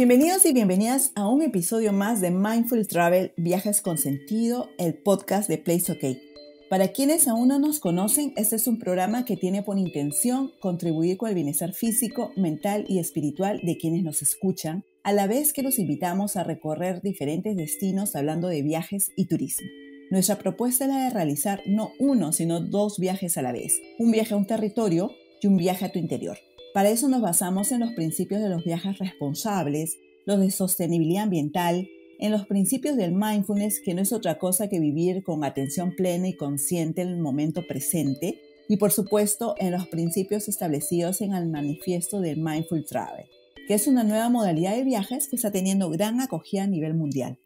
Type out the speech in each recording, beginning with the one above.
Bienvenidos y bienvenidas a un episodio más de Mindful Travel Viajes con Sentido, el podcast de Place OK. Para quienes aún no nos conocen, este es un programa que tiene por intención contribuir con el bienestar físico, mental y espiritual de quienes nos escuchan, a la vez que los invitamos a recorrer diferentes destinos hablando de viajes y turismo. Nuestra propuesta es la de realizar no uno, sino dos viajes a la vez, un viaje a un territorio y un viaje a tu interior para eso nos basamos en los principios de los viajes responsables, los de sostenibilidad ambiental, en los principios del mindfulness, que no es otra cosa que vivir con atención plena y consciente en el momento presente, y por supuesto en los principios establecidos en el manifiesto del Mindful Travel, que es una nueva modalidad de viajes que está teniendo gran acogida a nivel mundial.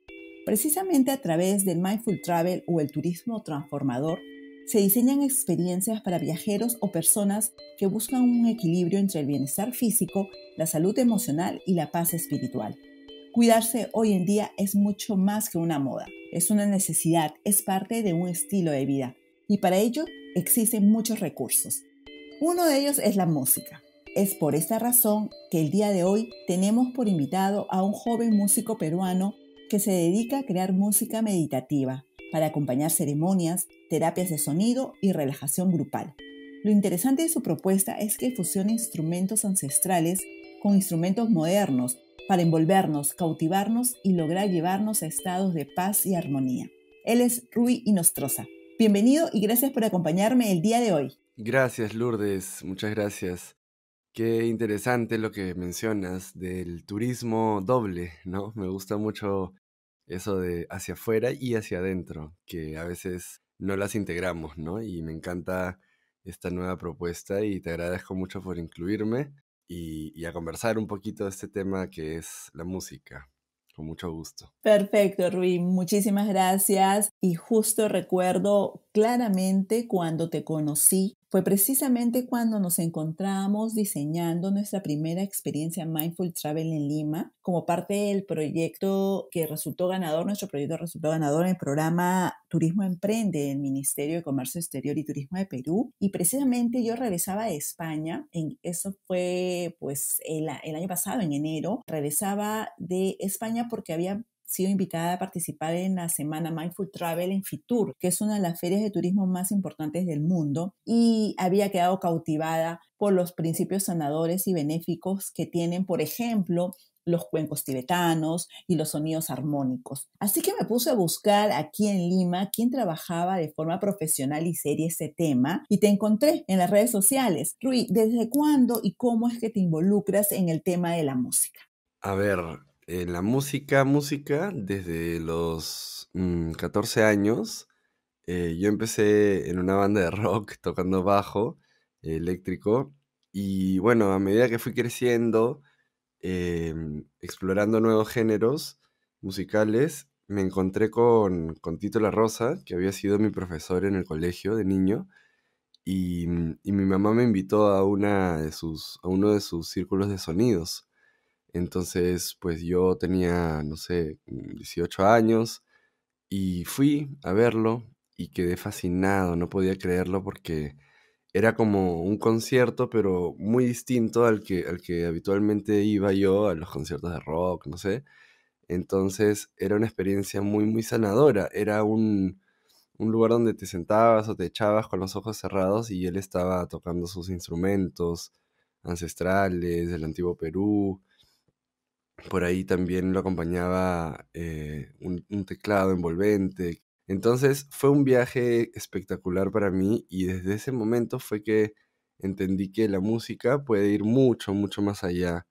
Precisamente a través del Mindful Travel o el turismo transformador, se diseñan experiencias para viajeros o personas que buscan un equilibrio entre el bienestar físico, la salud emocional y la paz espiritual. Cuidarse hoy en día es mucho más que una moda, es una necesidad, es parte de un estilo de vida y para ello existen muchos recursos. Uno de ellos es la música. Es por esta razón que el día de hoy tenemos por invitado a un joven músico peruano que se dedica a crear música meditativa para acompañar ceremonias, terapias de sonido y relajación grupal. Lo interesante de su propuesta es que fusiona instrumentos ancestrales con instrumentos modernos para envolvernos, cautivarnos y lograr llevarnos a estados de paz y armonía. Él es Rui Inostroza. Bienvenido y gracias por acompañarme el día de hoy. Gracias Lourdes, muchas gracias. Qué interesante lo que mencionas del turismo doble, ¿no? Me gusta mucho eso de hacia afuera y hacia adentro, que a veces no las integramos, ¿no? Y me encanta esta nueva propuesta y te agradezco mucho por incluirme y, a conversar un poquito de este tema que es la música. Con mucho gusto. Perfecto, Rui. Muchísimas gracias. Y justo recuerdo claramente cuando te conocí fue precisamente cuando nos encontramos diseñando nuestra primera experiencia Mindful Travel en Lima como parte del proyecto que resultó ganador, nuestro proyecto resultó ganador en el programa Turismo Emprende del Ministerio de Comercio Exterior y Turismo de Perú. Y precisamente yo regresaba de España, en, eso fue pues el año pasado, en enero, regresaba de España porque había sido invitada a participar en la semana Mindful Travel en Fitur, que es una de las ferias de turismo más importantes del mundo, y había quedado cautivada por los principios sanadores y benéficos que tienen, por ejemplo, los cuencos tibetanos y los sonidos armónicos. Así que me puse a buscar aquí en Lima quién trabajaba de forma profesional y seria ese tema y te encontré en las redes sociales. Rui, ¿desde cuándo y cómo es que te involucras en el tema de la música? A ver, en la música, música, desde los 14 mm, años, eh, yo empecé en una banda de rock tocando bajo eléctrico y bueno, a medida que fui creciendo, em, explorando nuevos géneros musicales, me encontré con, Tito La Rosa, que había sido mi profesor en el colegio de niño, y, y mi mamá me invitó a, una de sus, a uno de sus círculos de sonidos. Entonces, pues yo tenía, no sé, 18 mm, años y fui a verlo y quedé fascinado, no podía creerlo porque era como un concierto, pero muy distinto al que, habitualmente iba yo a los conciertos de rock, no sé. Entonces era una experiencia muy, muy sanadora. Era un, un lugar donde te sentabas o te echabas con los ojos cerrados y él estaba tocando sus instrumentos ancestrales del antiguo Perú por ahí también lo acompañaba eh, un, teclado envolvente. Entonces fue un viaje espectacular para mí y desde ese momento fue que entendí que la música puede ir mucho, mucho más allá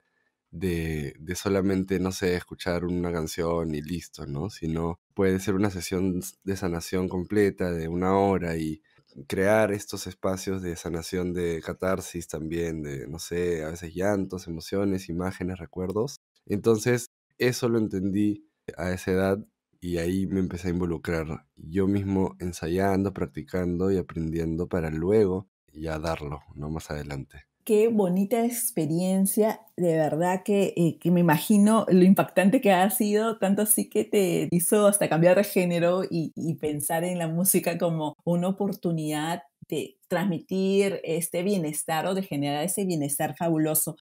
de, de, solamente, no sé, escuchar una canción y listo, ¿no? Sino puede ser una sesión de sanación completa de una hora y crear estos espacios de sanación de catarsis también, de, no sé, a veces llantos, emociones, imágenes, recuerdos, entonces, eso lo entendí a esa edad y ahí me empecé a involucrar yo mismo ensayando, practicando y aprendiendo para luego ya darlo, no más adelante. Qué bonita experiencia, de verdad que, eh, me imagino lo impactante que ha sido, tanto así que te hizo hasta cambiar de género y, pensar en la música como una oportunidad de transmitir este bienestar o de generar ese bienestar fabuloso.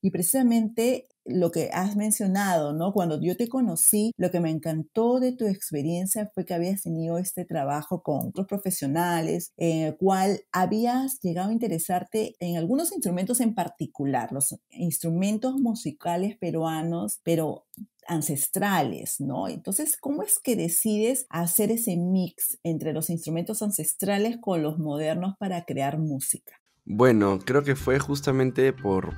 Y precisamente lo que has mencionado, ¿no? Cuando yo te conocí, lo que me encantó de tu experiencia fue que habías tenido este trabajo con otros profesionales, en el cual habías llegado a interesarte en algunos instrumentos en particular, los instrumentos musicales peruanos, pero ancestrales, ¿no? Entonces, ¿cómo es que decides hacer ese mix entre los instrumentos ancestrales con los modernos para crear música? Bueno, creo que fue justamente por,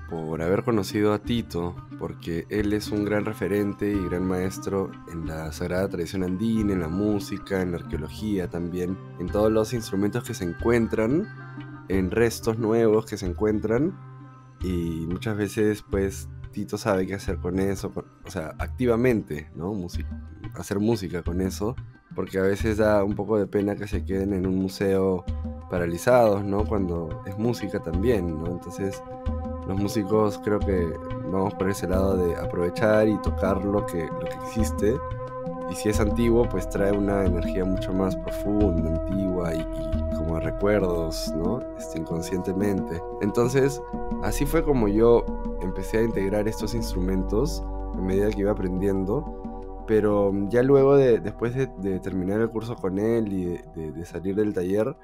haber conocido a Tito, porque él es un gran referente y gran maestro en la sagrada tradición andina, en la música, en la arqueología también, en todos los instrumentos que se encuentran, en restos nuevos que se encuentran, y muchas veces pues Tito sabe qué hacer con eso, o sea, activamente, ¿no? hacer música con eso porque a veces da un poco de pena que se queden en un museo paralizados, ¿no? Cuando es música también, ¿no? Entonces, los músicos creo que vamos por ese lado de aprovechar y tocar lo que, lo que existe. Y si es antiguo, pues trae una energía mucho más profunda, antigua y, como recuerdos, ¿no? Este, inconscientemente. Entonces, así fue como yo empecé a integrar estos instrumentos a medida que iba aprendiendo pero mm, ya luego, de, después de, terminar el curso con él y de, salir del taller,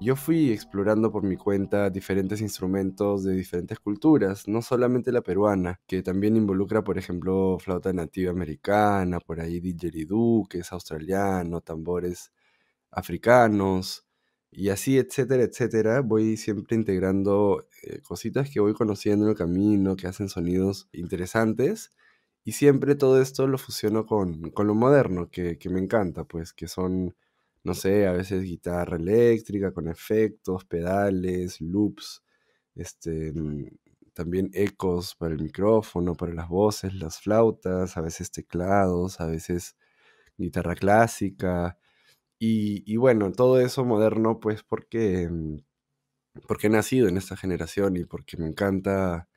yo fui explorando por mi cuenta diferentes instrumentos de diferentes culturas, no solamente la peruana, que también involucra, por ejemplo, flauta nativa americana, por ahí didgeridoo, que es australiano, tambores africanos, y así, etcétera, etcétera. Voy siempre integrando eh, cositas que voy conociendo en el camino, que hacen sonidos interesantes y siempre todo esto lo fusiono con, lo moderno, que, me encanta, pues, que son, no sé, a veces guitarra eléctrica con efectos, pedales, loops, este, mm, también ecos para el micrófono, para las voces, las flautas, a veces teclados, a veces guitarra clásica. Y, bueno, todo eso moderno, pues, porque, mm, porque he nacido en esta generación y porque me encanta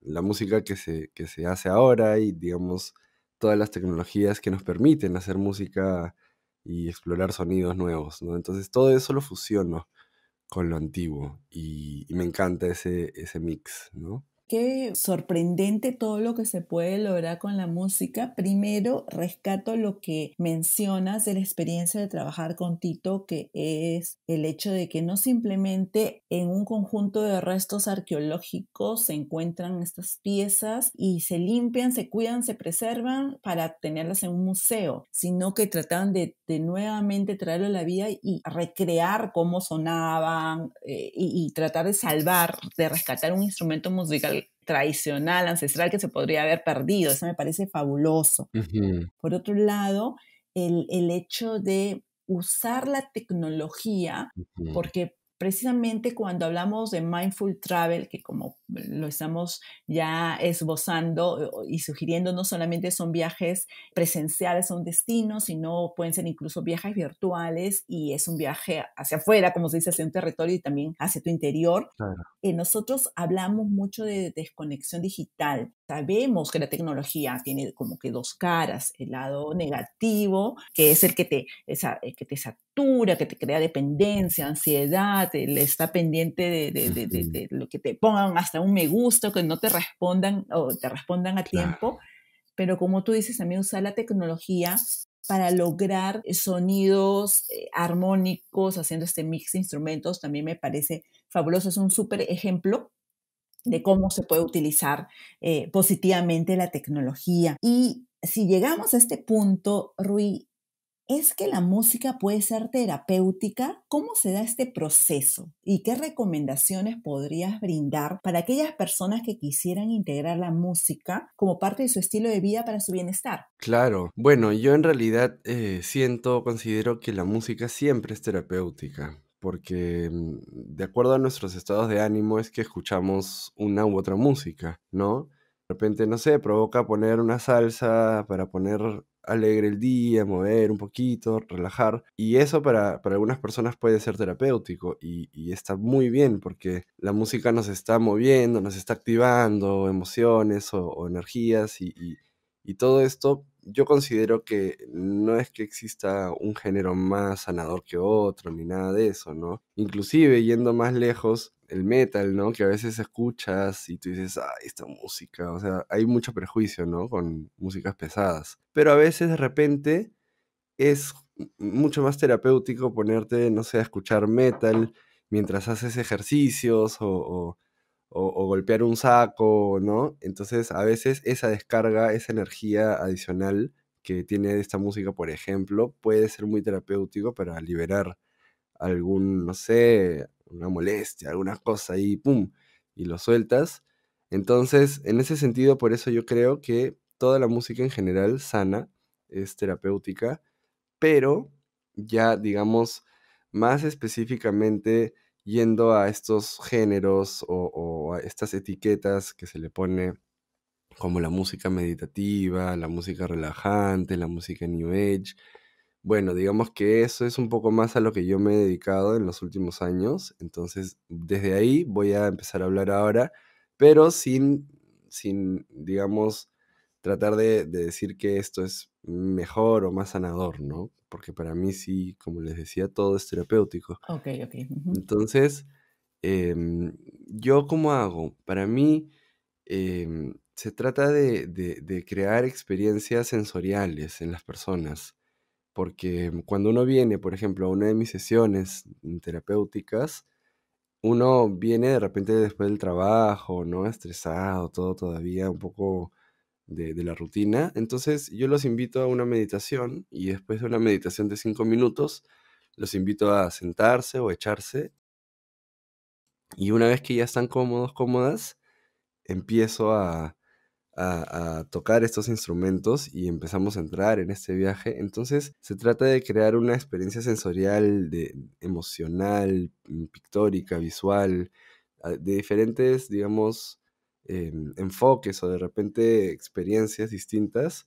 la música que se, que se hace ahora y, digamos, todas las tecnologías que nos permiten hacer música y explorar sonidos nuevos, ¿no? Entonces todo eso lo fusiono con lo antiguo y, me encanta ese, ese mix, ¿no? qué sorprendente todo lo que se puede lograr con la música. Primero, rescato lo que mencionas de la experiencia de trabajar con Tito, que es el hecho de que no simplemente en un conjunto de restos arqueológicos se encuentran estas piezas y se limpian, se cuidan, se preservan para tenerlas en un museo, sino que tratan de, nuevamente traerlo a la vida y recrear cómo sonaban eh, y tratar de salvar, de rescatar un instrumento musical tradicional, ancestral, que se podría haber perdido. Eso me parece fabuloso. Por otro lado, el, el hecho de usar la tecnología, porque precisamente cuando hablamos de mindful travel, que como lo estamos ya esbozando y sugiriendo, no solamente son viajes presenciales a un destino, sino pueden ser incluso viajes virtuales y es un viaje hacia afuera, como se dice, hacia un territorio y también hacia tu interior. Eh, nosotros hablamos mucho de desconexión digital sabemos que la tecnología tiene como que dos caras, el lado negativo, que es el que te, eh, que te satura, que te crea dependencia, ansiedad, está pendiente de, lo que te pongan hasta un me gusta, que no te respondan o te respondan a tiempo. Pero como tú dices, también usar la tecnología para lograr sonidos eh, armónicos haciendo este mix de instrumentos también me parece fabuloso. Es un súper ejemplo de cómo se puede utilizar eh, positivamente la tecnología. Y si llegamos a este punto, Rui, ¿es que la música puede ser terapéutica? ¿Cómo se da este proceso? ¿Y qué recomendaciones podrías brindar para aquellas personas que quisieran integrar la música como parte de su estilo de vida para su bienestar? Claro, bueno, yo en realidad eh, siento, considero que la música siempre es terapéutica porque mm, de acuerdo a nuestros estados de ánimo es que escuchamos una u otra música, ¿no? De repente, no sé, provoca poner una salsa para poner alegre el día, mover un poquito, relajar. Y eso para, algunas personas puede ser terapéutico y, está muy bien porque la música nos está moviendo, nos está activando emociones o, energías y todo esto yo considero que no es que exista un género más sanador que otro, ni nada de eso, ¿no? Inclusive yendo más lejos, el metal, ¿no? Que a veces escuchas y tú dices, ah, esta música, o sea, hay mucho prejuicio, ¿no? Con músicas pesadas. Pero a veces de repente es mucho más terapéutico ponerte, no sé, a escuchar metal mientras haces ejercicios o, o o, golpear un saco, ¿no? Entonces, a veces esa descarga, esa energía adicional que tiene esta música, por ejemplo, puede ser muy terapéutico para liberar algún, no sé, una molestia, alguna cosa y pum, y lo sueltas. Entonces, en ese sentido, por eso yo creo que toda la música en general sana es terapéutica, pero ya digamos más específicamente yendo a estos géneros o, a estas etiquetas que se le pone como la música meditativa, la música relajante, la música New Age. Bueno, digamos que eso es un poco más a lo que yo me he dedicado en los últimos años, entonces desde ahí voy a empezar a hablar ahora, pero sin, sin digamos, tratar de decir que esto es mejor o más sanador, ¿no? Porque para mí sí, como les decía, todo es terapéutico. Ok, ok. Entonces, em, ¿yo cómo hago? Para mí em, se trata de, de, crear experiencias sensoriales en las personas. Porque em, cuando uno viene, por ejemplo, a una de mis sesiones terapéuticas, uno viene de repente después del trabajo, ¿no? Estresado, todo todavía un poco de, la rutina. Entonces yo los invito a una meditación y después de una meditación de cinco minutos, los invito a sentarse o echarse. Y una vez que ya están cómodos, cómodas, empiezo a, a tocar estos instrumentos y empezamos a entrar en este viaje. Entonces se trata de crear una experiencia sensorial, de, emocional, pictórica, visual, de diferentes, digamos, enfoques o de repente experiencias distintas.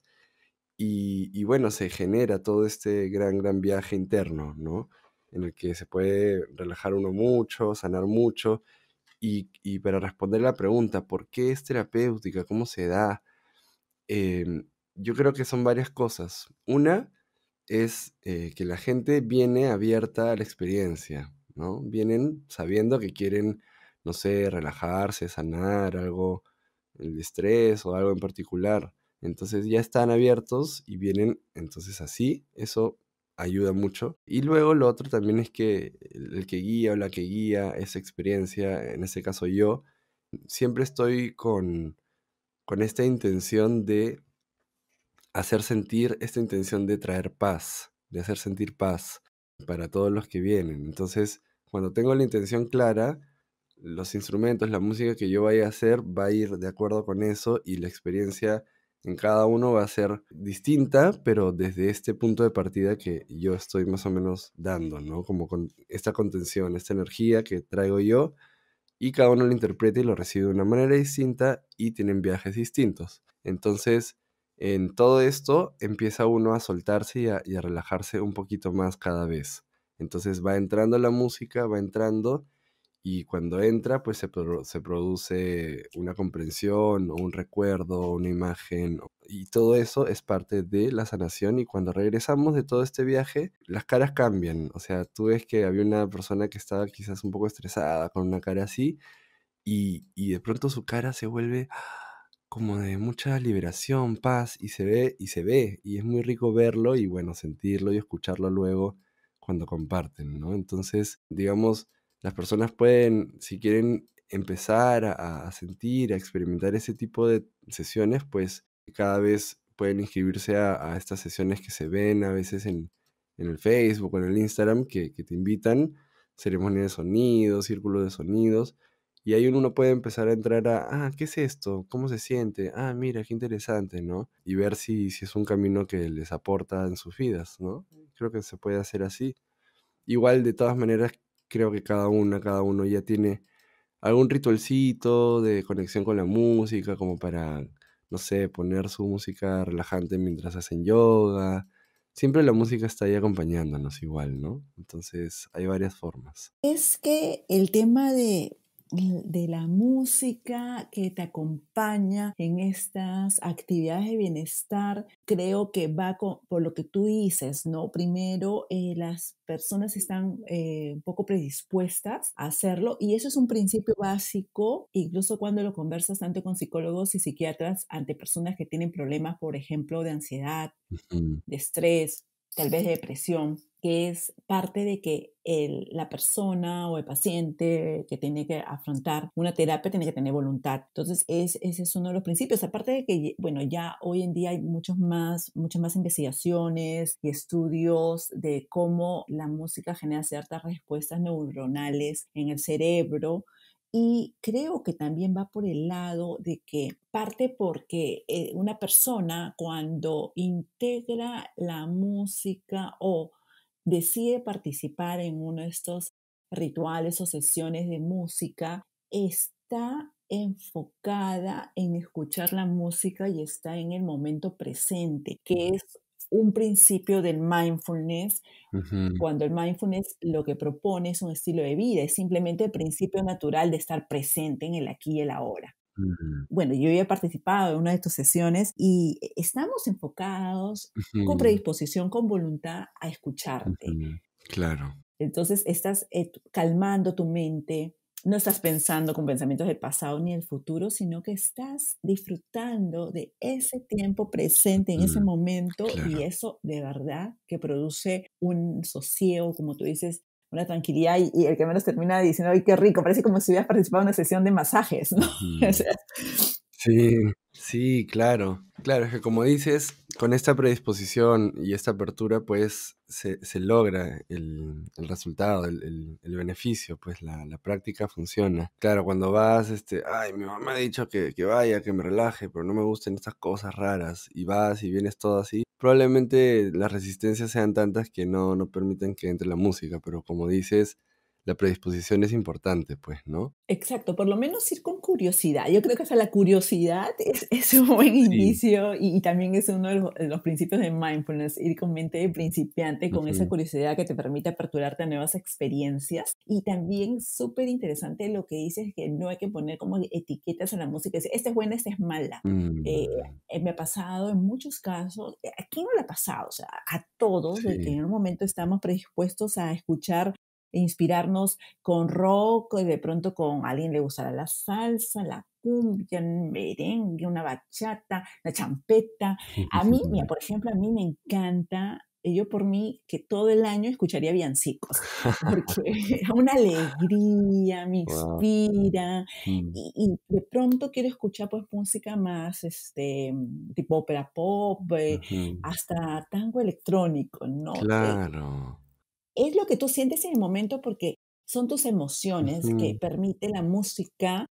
Y, bueno, se genera todo este gran, gran viaje interno, ¿no? En el que se puede relajar uno mucho, sanar mucho. Y, para responder la pregunta, ¿por qué es terapéutica? ¿Cómo se da? Em, yo creo que son varias cosas. Una es eh, que la gente viene abierta a la experiencia, ¿no? Vienen sabiendo que quieren no sé, relajarse, sanar algo, el estrés o algo en particular. Entonces ya están abiertos y vienen entonces así, eso ayuda mucho. Y luego lo otro también es que el que guía o la que guía esa experiencia, en este caso yo, siempre estoy con, con esta intención de hacer sentir, esta intención de traer paz, de hacer sentir paz para todos los que vienen. Entonces, cuando tengo la intención clara, los instrumentos, la música que yo vaya a hacer va a ir de acuerdo con eso y la experiencia en cada uno va a ser distinta, pero desde este punto de partida que yo estoy más o menos dando, ¿no? Como con esta contención, esta energía que traigo yo y cada uno lo interpreta y lo recibe de una manera distinta y tienen viajes distintos. Entonces, en todo esto empieza uno a soltarse y a relajarse un poquito más cada vez. Entonces va entrando la música, va entrando y cuando entra, pues se, produce una comprensión o un recuerdo, una imagen, y todo eso es parte de la sanación y cuando regresamos de todo este viaje, las caras cambian, o sea, tú ves que había una persona que estaba quizás un poco estresada, con una cara así, y, y de pronto su cara se vuelve como de mucha liberación, paz, y se ve, y se ve, y es muy rico verlo y bueno, sentirlo y escucharlo luego cuando comparten, ¿no? Entonces, digamos, las personas pueden, si quieren empezar a, sentir, a experimentar ese tipo de sesiones, pues cada vez pueden inscribirse a, estas sesiones que se ven a veces en, el Facebook o en el Instagram que, te invitan, ceremonia de sonidos, círculo de sonidos, y ahí uno puede empezar a entrar a, ah, ¿qué es esto? ¿Cómo se siente? Ah, mira, qué interesante, ¿no? Y ver si, si es un camino que les aporta en sus vidas, ¿no? Creo que se puede hacer así. Igual, de todas maneras, creo que cada una, cada uno ya tiene algún ritualcito de conexión con la música, como para, no sé, poner su música relajante mientras hacen yoga. Siempre la música está ahí acompañándonos igual, ¿no? Entonces hay varias formas. Es que el tema de de la música que te acompaña en estas actividades de bienestar, creo que va por lo que tú dices, ¿no? Primero, eh, las personas están eh, un poco predispuestas a hacerlo y eso es un principio básico, incluso cuando lo conversas tanto con psicólogos y psiquiatras ante personas que tienen problemas, por ejemplo, de ansiedad, de estrés, tal vez de depresión que es parte de que la persona o el paciente que tiene que afrontar una terapia tiene que tener voluntad. Entonces, es, ese es uno de los principios. Aparte de que, bueno, ya hoy en día hay muchos más, muchas más investigaciones y estudios de cómo la música genera ciertas respuestas neuronales en el cerebro. Y creo que también va por el lado de que parte porque eh, una persona cuando integra la música o decide participar en uno de estos rituales o sesiones de música, está enfocada en escuchar la música y está en el momento presente, que es un principio del mindfulness, cuando el mindfulness lo que propone es un estilo de vida, es simplemente el principio natural de estar presente en el aquí y el ahora. Bueno, yo ya he participado en una de estas sesiones y e, estamos enfocados con predisposición, con voluntad a escucharte. Claro. Entonces estás eh, calmando tu mente, no estás pensando con pensamientos del pasado ni del futuro, sino que estás disfrutando de ese tiempo presente en ese momento y eso de verdad que produce un sosiego, como tú dices, una tranquilidad y, el que menos termina diciendo, ¡ay, qué rico! Parece como si hubieras participado en una sesión de masajes, ¿no? Mm. sí, sí, claro. Claro, es que como dices, con esta predisposición y esta apertura, pues se, logra el, resultado, el, beneficio, pues la, práctica funciona. Claro, cuando vas, este, ay, mi mamá ha dicho que, que, vaya, que me relaje, pero no me gusten estas cosas raras, y vas y vienes todo así, probablemente las resistencias sean tantas que no, no permitan que entre la música, pero como dices, la predisposición es importante, pues, ¿no? Exacto, por lo menos ir con curiosidad. Yo creo que hasta la curiosidad es, un buen inicio y, también es uno de los, principios de mindfulness, ir con mente de principiante, con esa curiosidad que te permite aperturarte a nuevas experiencias. Y también súper interesante lo que dices, que no hay que poner como etiquetas en la música, este es buena, esta es mala. Mm, eh, eh, me ha pasado en muchos casos, eh, ¿Quién no le ha pasado? O sea, a todos, en un momento estamos predispuestos a escuchar inspirarnos con rock, y de pronto con alguien le gustará la salsa, la cumbia, un merengue, una bachata, la champeta. A mí, mira, por ejemplo, a mí me encanta yo por mí que todo el año escucharía viancicos porque es una alegría, me inspira, mm. y, de pronto quiero escuchar pues música más, este, tipo ópera pop, eh, hasta tango electrónico, ¿no? Claro es lo que tú sientes en el momento porque son tus emociones que permite la música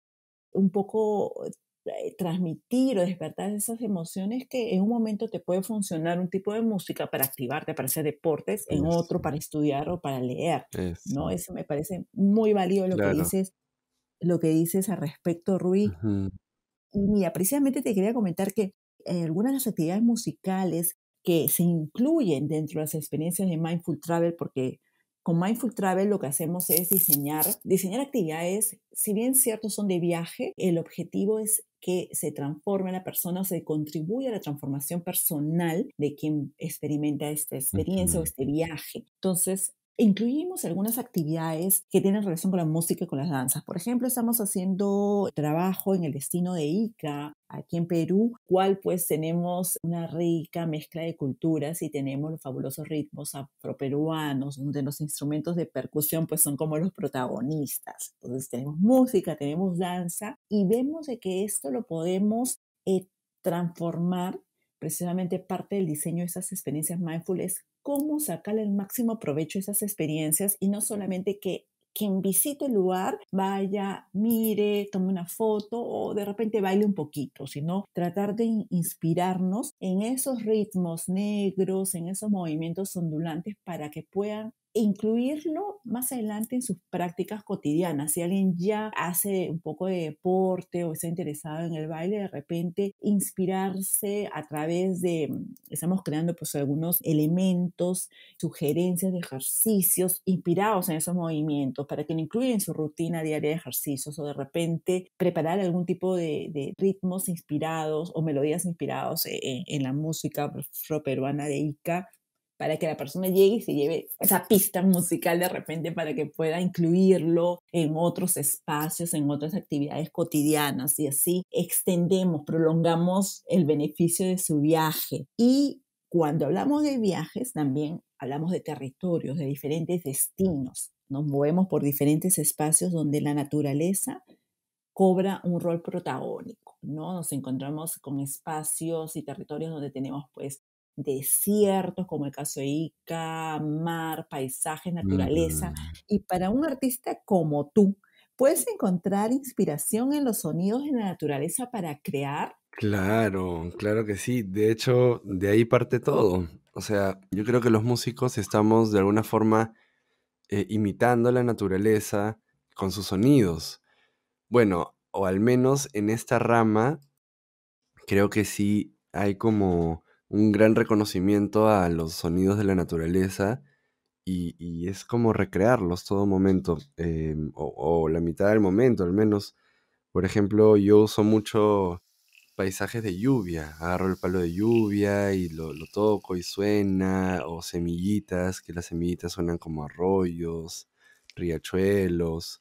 un poco eh, transmitir o despertar esas emociones que en un momento te puede funcionar un tipo de música para activarte, para hacer deportes, en otro para estudiar o para leer, Eso. ¿no? Eso me parece muy válido lo que dices, lo que dices al respecto, Rui. Y mira, precisamente te quería comentar que en eh, algunas de las actividades musicales que se incluyen dentro de las experiencias de Mindful Travel, porque con Mindful Travel lo que hacemos es diseñar, diseñar actividades, si bien ciertos son de viaje, el objetivo es que se transforme la persona, se contribuya a la transformación personal de quien experimenta esta experiencia o este viaje. Entonces, Incluimos algunas actividades que tienen relación con la música y con las danzas. Por ejemplo, estamos haciendo trabajo en el destino de Ica, aquí en Perú, cual pues tenemos una rica mezcla de culturas y tenemos los fabulosos ritmos afroperuanos, donde los instrumentos de percusión pues son como los protagonistas. Entonces tenemos música, tenemos danza y vemos que esto lo podemos eh, transformar precisamente parte del diseño de esas experiencias mindfulness, cómo sacar el máximo provecho a esas experiencias y no solamente que quien visite el lugar vaya, mire, tome una foto o de repente baile un poquito, sino tratar de inspirarnos en esos ritmos negros, en esos movimientos ondulantes para que puedan incluirlo más adelante en sus prácticas cotidianas. Si alguien ya hace un poco de deporte o está interesado en el baile, de repente inspirarse a través de, mm, estamos creando pues algunos elementos, sugerencias de ejercicios inspirados en esos movimientos para que lo incluyan en su rutina diaria de ejercicios o de repente preparar algún tipo de, ritmos inspirados o melodías inspirados eh, en, la música peruana de Ica para que la persona llegue y se lleve esa pista musical de repente para que pueda incluirlo en otros espacios, en otras actividades cotidianas y así extendemos, prolongamos el beneficio de su viaje. Y cuando hablamos de viajes también hablamos de territorios, de diferentes destinos. Nos movemos por diferentes espacios donde la naturaleza cobra un rol protagónico, ¿no? Nos encontramos con espacios y territorios donde tenemos pues desiertos, como el caso de Ica, mar, paisajes, naturaleza. Mm. Y para un artista como tú, ¿puedes encontrar inspiración en los sonidos de la naturaleza para crear? Claro, claro que sí. De hecho, de ahí parte todo. O sea, yo creo que los músicos estamos de alguna forma eh, imitando la naturaleza con sus sonidos. Bueno, o al menos en esta rama, creo que sí hay como un gran reconocimiento a los sonidos de la naturaleza y, es como recrearlos todo momento, em, o, la mitad del momento al menos. Por ejemplo, yo uso mucho paisajes de lluvia, agarro el palo de lluvia y lo, toco y suena, o semillitas, que las semillitas suenan como arroyos, riachuelos,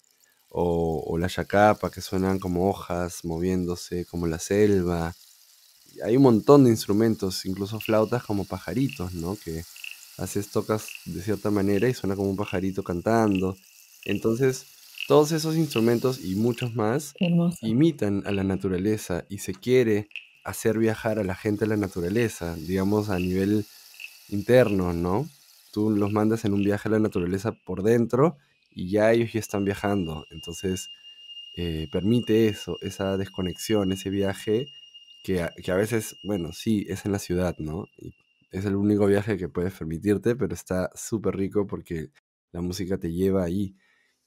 o, o la yacapa, que suenan como hojas moviéndose, como la selva hay un montón de instrumentos, incluso flautas como pajaritos, ¿no? Que haces, tocas de cierta manera y suena como un pajarito cantando. Entonces, todos esos instrumentos y muchos más imitan a la naturaleza y se quiere hacer viajar a la gente a la naturaleza, digamos a nivel interno, ¿no? Tú los mandas en un viaje a la naturaleza por dentro y ya ellos ya están viajando. Entonces, eh, permite eso, esa desconexión, ese viaje que a, veces, bueno, sí, es en la ciudad, ¿no? es el único viaje que puedes permitirte, pero está súper rico porque la música te lleva ahí.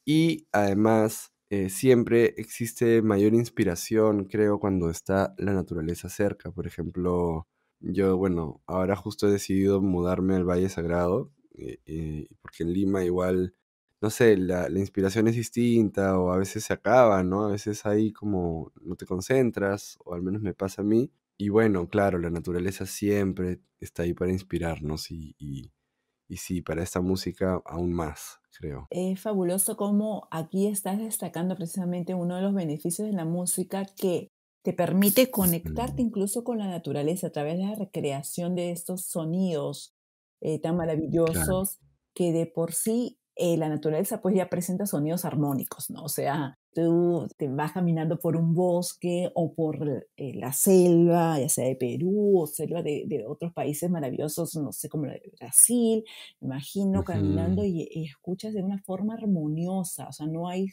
Y además, eh, siempre existe mayor inspiración, creo, cuando está la naturaleza cerca. Por ejemplo, yo, bueno, ahora justo he decidido mudarme al Valle Sagrado, eh, eh, porque en Lima igual no sé, la, inspiración es distinta o a veces se acaba, ¿no? A veces ahí como no te concentras, o al menos me pasa a mí. Y bueno, claro, la naturaleza siempre está ahí para inspirarnos y, y, sí, para esta música aún más, creo. Es fabuloso cómo aquí estás destacando precisamente uno de los beneficios de la música que te permite conectarte incluso con la naturaleza a través de la recreación de estos sonidos eh, tan maravillosos que de por sí eh, la naturaleza pues ya presenta sonidos armónicos, ¿no? O sea, tú te vas caminando por un bosque o por eh, eh, la selva, ya sea de Perú o selva de, otros países maravillosos, no sé, como la de Brasil, imagino, caminando y, escuchas de una forma armoniosa, o sea, no hay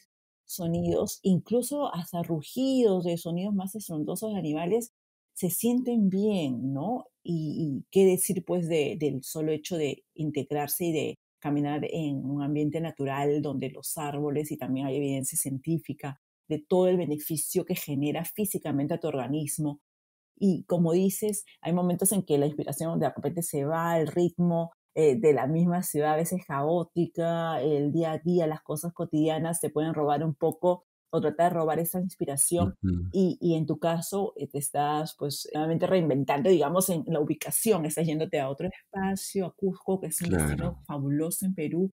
sonidos, incluso hasta rugidos de sonidos más estrondosos de animales, se sienten bien, ¿no? Y, qué decir pues de, del solo hecho de integrarse y de caminar en un ambiente natural donde los árboles y también hay evidencia científica de todo el beneficio que genera físicamente a tu organismo. Y como dices, hay momentos en que la inspiración de repente se va, el ritmo eh, de la misma ciudad a veces caótica, el día a día, las cosas cotidianas se pueden robar un poco o tratar de robar esa inspiración y, y, en tu caso eh, te estás pues nuevamente reinventando, digamos, en la ubicación, estás yéndote a otro espacio, a Cusco, que es un lugar fabuloso en Perú.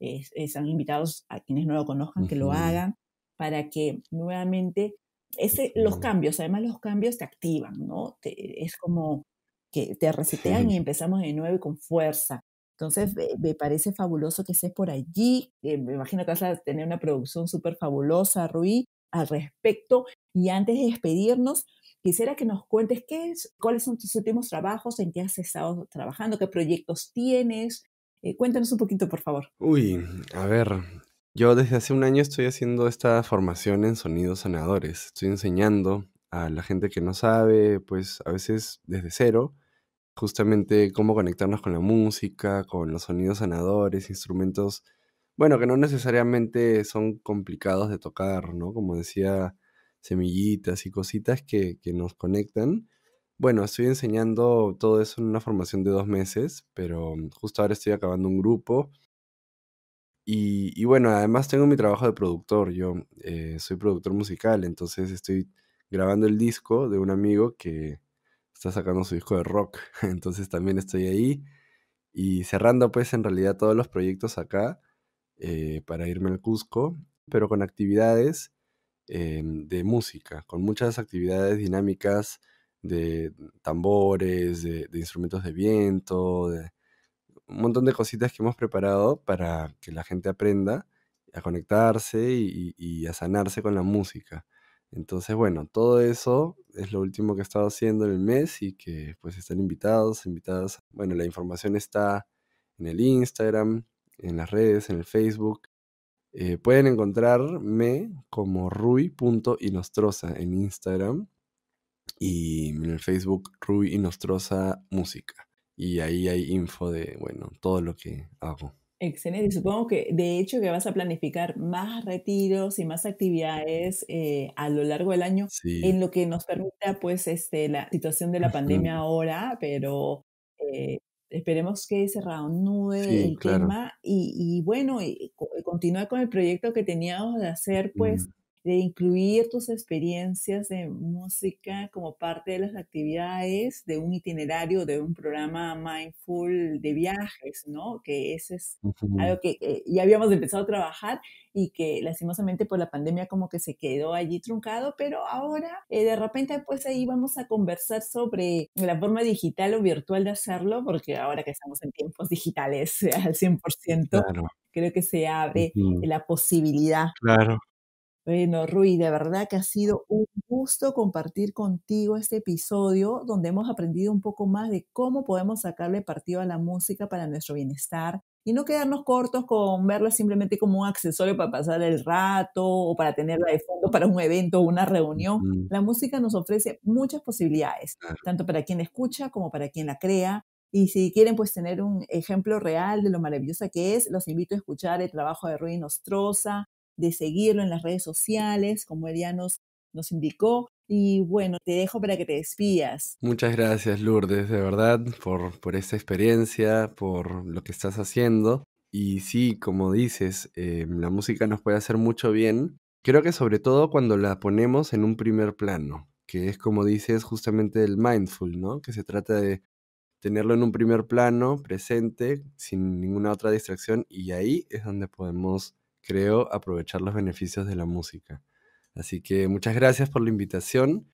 Eh, eh, están invitados a quienes no lo conozcan que lo hagan para que nuevamente ese, los cambios, además los cambios te activan, ¿no? es como que te resetean y empezamos de nuevo y con fuerza. Entonces, me parece fabuloso que estés por allí. Eh, me imagino que vas a tener una producción súper fabulosa, Rui, al respecto. Y antes de despedirnos, quisiera que nos cuentes qué cuáles son tus últimos trabajos, en qué has estado trabajando, qué proyectos tienes. Eh, cuéntanos un poquito, por favor. Uy, a ver, yo desde hace un año estoy haciendo esta formación en sonidos sanadores. Estoy enseñando a la gente que no sabe, pues a veces desde cero, justamente cómo conectarnos con la música, con los sonidos sanadores, instrumentos, bueno, que no necesariamente son complicados de tocar, ¿no? Como decía, semillitas y cositas que, nos conectan. Bueno, estoy enseñando todo eso en una formación de dos meses, pero mm, justo ahora estoy acabando un grupo. Y, bueno, además tengo mi trabajo de productor. Yo eh, soy productor musical, entonces estoy grabando el disco de un amigo que, está sacando su disco de rock, entonces también estoy ahí. Y cerrando pues en realidad todos los proyectos acá eh, para irme al Cusco, pero con actividades eh, de música, con muchas actividades dinámicas de tambores, de, instrumentos de viento, de un montón de cositas que hemos preparado para que la gente aprenda a conectarse y a sanarse con la música. Entonces, bueno, todo eso es lo último que he estado haciendo en el mes y que pues están invitados, invitadas. Bueno, la información está en el Instagram, en las redes, en el Facebook. Eh, pueden encontrarme como rui.inostrosa en Instagram y en el Facebook Rui Inostrosa Música. Y ahí hay info de, bueno, todo lo que hago. Excelente. Supongo que de hecho que vas a planificar más retiros y más actividades eh, a lo largo del año en lo que nos permita pues este, la situación de la pandemia ahora, pero eh, esperemos que se reanude sí, el clima tema y, y bueno, y, continuar con el proyecto que teníamos de hacer pues de incluir tus experiencias de música como parte de las actividades de un itinerario, de un programa mindful de viajes, ¿no? Que ese es algo que eh, ya habíamos empezado a trabajar y que lastimosamente por la pandemia como que se quedó allí truncado, pero ahora eh, de repente pues ahí vamos a conversar sobre la forma digital o virtual de hacerlo, porque ahora que estamos en tiempos digitales al 100%, creo que se abre la posibilidad claro. Bueno, Rui, de verdad que ha sido un gusto compartir contigo este episodio donde hemos aprendido un poco más de cómo podemos sacarle partido a la música para nuestro bienestar y no quedarnos cortos con verla simplemente como un accesorio para pasar el rato o para tenerla de fondo para un evento o una reunión. La música nos ofrece muchas posibilidades, tanto para quien la escucha como para quien la crea. Y si quieren pues tener un ejemplo real de lo maravillosa que es, los invito a escuchar el trabajo de Rui Nostroza, de seguirlo en las redes sociales, como él ya nos, indicó. Y bueno, te dejo para que te desvías. Muchas gracias, Lourdes, de verdad, por, por esta experiencia, por lo que estás haciendo. Y sí, como dices, eh, la música nos puede hacer mucho bien. Creo que sobre todo cuando la ponemos en un primer plano, que es como dices justamente el mindful, ¿no? Que se trata de tenerlo en un primer plano, presente, sin ninguna otra distracción, y ahí es donde podemos creo, aprovechar los beneficios de la música. Así que muchas gracias por la invitación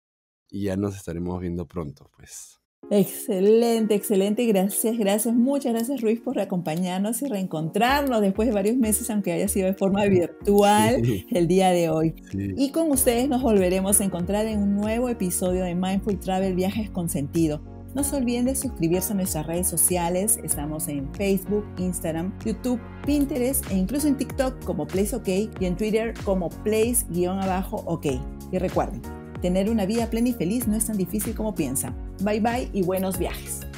y ya nos estaremos viendo pronto, pues. Excelente, excelente. Gracias, gracias. Muchas gracias, Ruiz, por acompañarnos y reencontrarnos después de varios meses, aunque haya sido de forma virtual el día de hoy. Y con ustedes nos volveremos a encontrar en un nuevo episodio de Mindful Travel Viajes con Sentido. No se olviden de suscribirse a nuestras redes sociales. Estamos en Facebook, Instagram, YouTube, Pinterest e incluso en TikTok como PlaceOK y en Twitter como Place-OK. Y recuerden, tener una vida plena y feliz no es tan difícil como piensan. Bye bye y buenos viajes.